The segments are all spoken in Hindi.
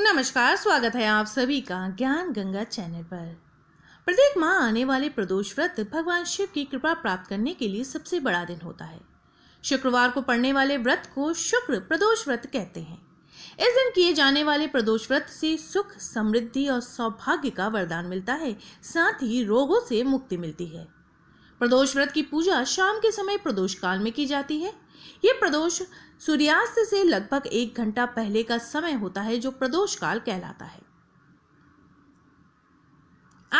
नमस्कार स्वागत है आप सभी का ज्ञान गंगा चैनल पर प्रत्येक माह आने वाले प्रदोष व्रत भगवान शिव की कृपा प्राप्त करने के लिए सबसे बड़ा दिन होता है शुक्रवार को पड़ने वाले व्रत को शुक्र प्रदोष व्रत कहते हैं इस दिन किए जाने वाले प्रदोष व्रत से सुख समृद्धि और सौभाग्य का वरदान मिलता है साथ ही रोगों से मुक्ति मिलती है प्रदोष व्रत की पूजा शाम के समय प्रदोष काल में की जाती है ये प्रदोष सूर्यास्त से लगभग एक घंटा पहले का समय होता है जो प्रदोष काल कहलाता है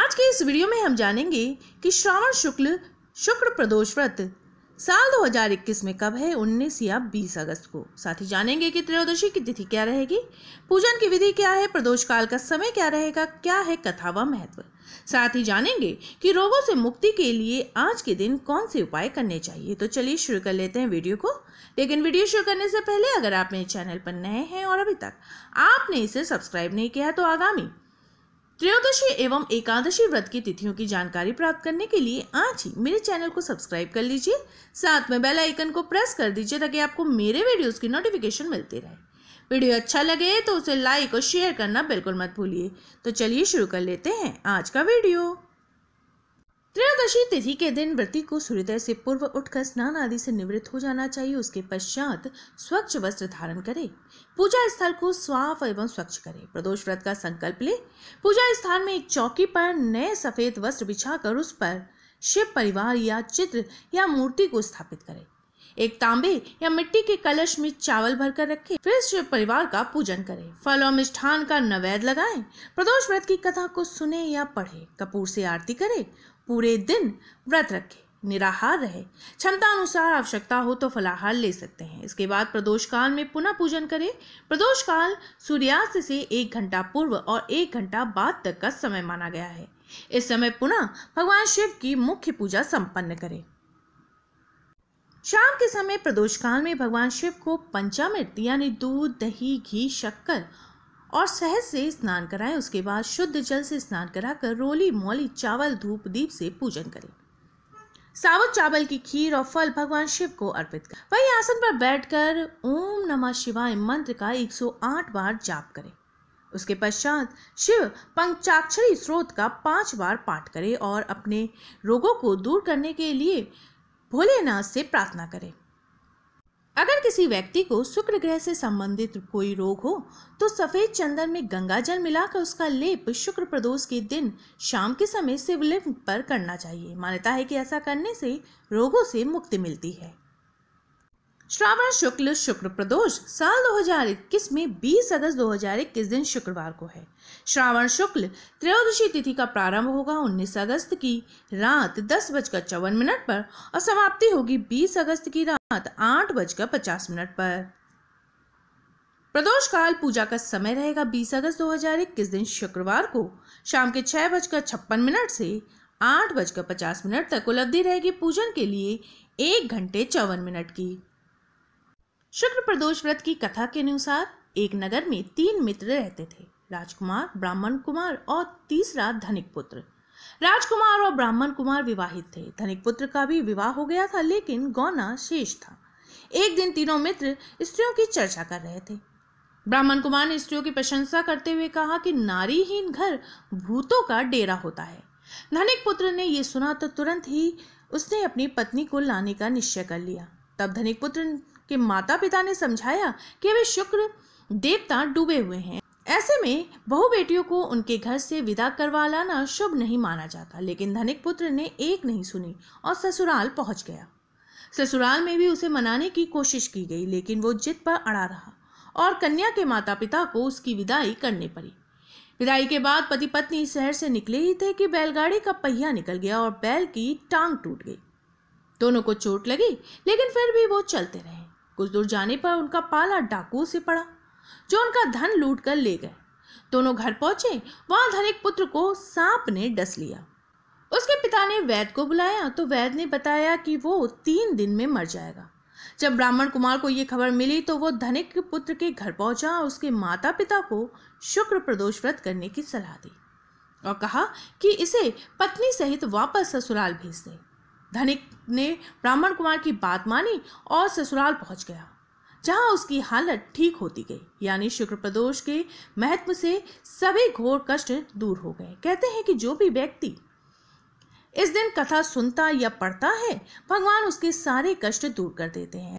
आज के इस वीडियो में हम जानेंगे कि श्रावण शुक्ल शुक्र प्रदोष व्रत साल 2021 में कब है उन्नीस या 20 अगस्त को साथ ही जानेंगे कि त्रयोदशी की तिथि क्या रहेगी पूजन की विधि क्या है प्रदोष काल का समय क्या रहेगा क्या है कथा व महत्व साथ ही जानेंगे कि रोगों से मुक्ति के लिए आज के दिन कौन से उपाय करने चाहिए तो चलिए शुरू कर लेते हैं वीडियो को लेकिन वीडियो शुरू करने से पहले अगर आप मेरे चैनल पर नए हैं और अभी तक आपने इसे सब्सक्राइब नहीं किया तो आगामी त्रयोदशी एवं एकादशी व्रत की तिथियों की जानकारी प्राप्त करने के लिए आज ही मेरे चैनल को सब्सक्राइब कर लीजिए साथ में बेल आइकन को प्रेस कर दीजिए ताकि आपको मेरे वीडियोस की नोटिफिकेशन मिलती रहे वीडियो अच्छा लगे तो उसे लाइक और शेयर करना बिल्कुल मत भूलिए तो चलिए शुरू कर लेते हैं आज का वीडियो त्रयोदशी तिथि के दिन व्रती को सूर्योदय से पूर्व उठकर स्नान आदि से निवृत्त हो जाना चाहिए उसके पश्चात स्वच्छ वस्त्र धारण करें पूजा स्थल को साफ एवं स्वच्छ करें प्रदोष व्रत का संकल्प लें पूजा स्थान में एक चौकी पर नए सफेद वस्त्र बिछाकर उस पर शिव परिवार या चित्र या मूर्ति को स्थापित करें एक तांबे या मिट्टी के कलश में चावल भरकर रखें फिर शिव परिवार का पूजन करें फल और मिष्ठान का नवैद लगाएं प्रदोष व्रत की कथा को सुने या पढ़े कपूर से आरती करें पूरे दिन व्रत रखें निराहार रहे क्षमता अनुसार आवश्यकता हो तो फलाहार ले सकते हैं इसके बाद प्रदोष काल में पुनः पूजन करें प्रदोष काल सूर्यास्त से एक घंटा पूर्व और एक घंटा बाद तक का समय माना गया है इस समय पुनः भगवान शिव की मुख्य पूजा संपन्न करें शाम के समय प्रदोष काल में भगवान शिव को पंचामृत यानी दूध दही घी शक्कर और सहज से स्नान कराएं उसके बाद शुद्ध जल से स्नान कराकर रोली मौली चावल धूप दीप से पूजन करें सावत चावल की खीर और फल भगवान शिव को अर्पित करें वहीं आसन पर बैठकर ओम नमः शिवाय मंत्र का 108 बार जाप करें उसके पश्चात शिव पंचाक्षरी स्रोत का पांच बार पाठ करें और अपने रोगों को दूर करने के लिए भोलेनाथ से प्रार्थना करें अगर किसी व्यक्ति को शुक्र ग्रह से संबंधित कोई रोग हो तो सफ़ेद चंदन में गंगा जल मिलाकर उसका लेप शुक्र प्रदोष के दिन शाम के समय शिवलिंग पर करना चाहिए मान्यता है कि ऐसा करने से रोगों से मुक्ति मिलती है श्रावण शुक्ल शुक्र प्रदोष साल 2021 में 20 अगस्त 2021 दिन शुक्रवार को है श्रावण शुक्ल त्रयोदशी तिथि का प्रारंभ होगा 19 अगस्त की रात दस बजकर चौवन मिनट पर और समाप्ति होगी 20 अगस्त की रात आठ बजकर पचास मिनट पर प्रदोष काल पूजा का समय रहेगा 20 अगस्त 2021 दिन शुक्रवार को शाम के छह बजकर छप्पन मिनट से आठ बजकर पचास मिनट तक उपलब्धि रहेगी पूजन के लिए एक घंटे चौवन मिनट की शुक्र प्रदोष व्रत की कथा के अनुसार एक नगर में तीन मित्र रहते थे राजकुमार ब्राह्मण कुमार और तीसरा धनिक पुत्र राजकुमार और ब्राह्मण कुमार विवाहित थे धनिक पुत्र का भी विवाह हो गया था लेकिन गौना शेष था एक दिन तीनों मित्र स्त्रियों की चर्चा कर रहे थे ब्राह्मण कुमार ने स्त्रियों की प्रशंसा करते हुए कहा कि नारीहीन घर भूतों का डेरा होता है धनिक पुत्र ने यह सुना तो तुरंत ही उसने अपनी पत्नी को लाने का निश्चय कर लिया तब धनिक पुत्र कि माता पिता ने समझाया कि वे शुक्र देवता डूबे हुए हैं ऐसे में बहु बेटियों को उनके घर से विदा करवा लाना शुभ नहीं माना जाता लेकिन धनिक पुत्र ने एक नहीं सुनी और ससुराल पहुंच गया ससुराल में भी उसे मनाने की कोशिश की गई लेकिन वो जिद पर अड़ा रहा और कन्या के माता पिता को उसकी विदाई करनी पड़ी विदाई के बाद पति पत्नी शहर से निकले ही थे कि बैलगाड़ी का पहिया निकल गया और बैल की टांग टूट गई दोनों को चोट लगी लेकिन फिर भी वो चलते रहे कुछ दूर जाने पर उनका पाला डाकू से पड़ा जो उनका धन लूट कर ले गए दोनों घर पहुंचे वहां धनिक पुत्र को सांप ने डस लिया उसके पिता ने वैद्य को बुलाया तो वैद्य ने बताया कि वो तीन दिन में मर जाएगा जब ब्राह्मण कुमार को ये खबर मिली तो वो धनिक पुत्र के घर पहुंचा और उसके माता पिता को शुक्र प्रदोष व्रत करने की सलाह दी और कहा कि इसे पत्नी सहित वापस ससुराल भेज दें धनिक ने ब्राह्मण कुमार की बात मानी और ससुराल पहुंच गया जहां उसकी हालत ठीक होती गई यानी शुक्र प्रदोष के महत्व से सभी घोर कष्ट दूर हो गए कहते हैं कि जो भी व्यक्ति इस दिन कथा सुनता या पढ़ता है भगवान उसके सारे कष्ट दूर कर देते हैं